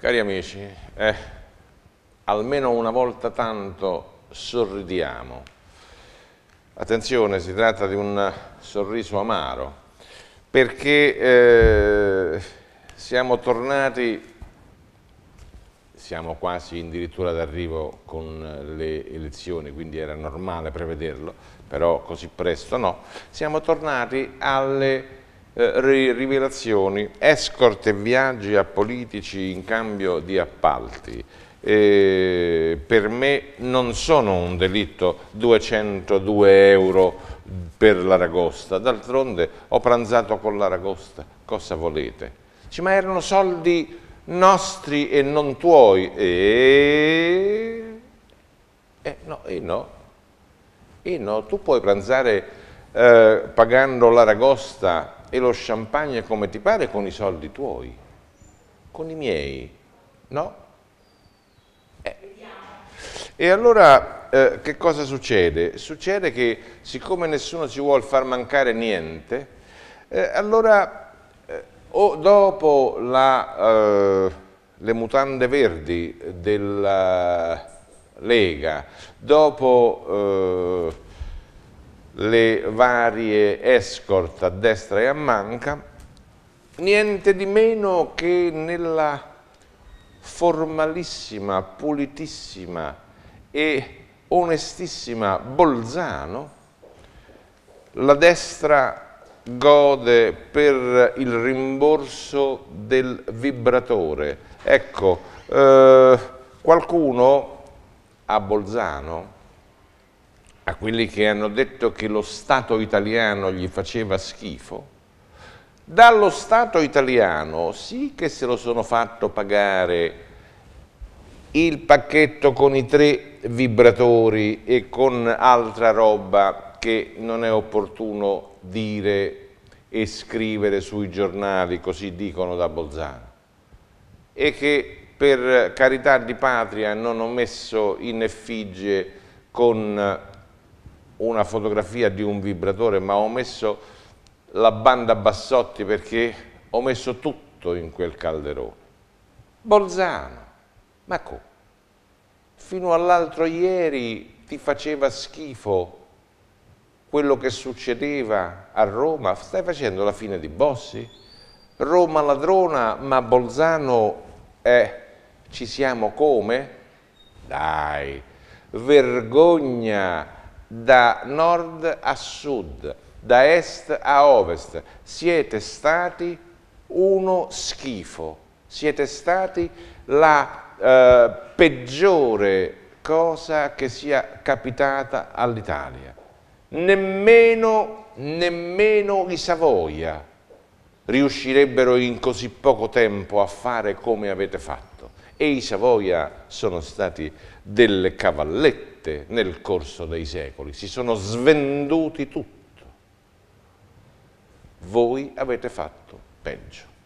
Cari amici, eh, almeno una volta tanto sorridiamo. Attenzione, si tratta di un sorriso amaro, perché eh, siamo tornati, siamo quasi addirittura d'arrivo con le elezioni, quindi era normale prevederlo, però così presto no, siamo tornati alle eh, rivelazioni, escort e viaggi a politici in cambio di appalti. Eh, per me non sono un delitto 202 euro per l'Aragosta, d'altronde ho pranzato con l'Aragosta, cosa volete? Dice, ma erano soldi nostri e non tuoi, e... Eh, no, e no, e no, tu puoi pranzare eh, pagando l'Aragosta e lo champagne come ti pare con i soldi tuoi, con i miei, no? Eh. E allora eh, che cosa succede? Succede che siccome nessuno ci vuole far mancare niente, eh, allora eh, o dopo la, eh, le mutande verdi della Lega, dopo eh, le varie escort a destra e a manca, niente di meno che nella formalissima, pulitissima e onestissima Bolzano, la destra gode per il rimborso del vibratore. Ecco, eh, qualcuno a Bolzano a quelli che hanno detto che lo Stato italiano gli faceva schifo, dallo Stato italiano sì che se lo sono fatto pagare il pacchetto con i tre vibratori e con altra roba che non è opportuno dire e scrivere sui giornali, così dicono da Bolzano, e che per carità di patria non ho messo in effigie con una fotografia di un vibratore, ma ho messo la banda Bassotti perché ho messo tutto in quel calderone. Bolzano, ma come? Fino all'altro ieri ti faceva schifo quello che succedeva a Roma, stai facendo la fine di Bossi? Roma ladrona, ma Bolzano, eh, ci siamo come? Dai, vergogna! da nord a sud, da est a ovest, siete stati uno schifo, siete stati la eh, peggiore cosa che sia capitata all'Italia. Nemmeno, nemmeno i Savoia riuscirebbero in così poco tempo a fare come avete fatto e i Savoia sono stati delle cavallette nel corso dei secoli, si sono svenduti tutto. Voi avete fatto peggio.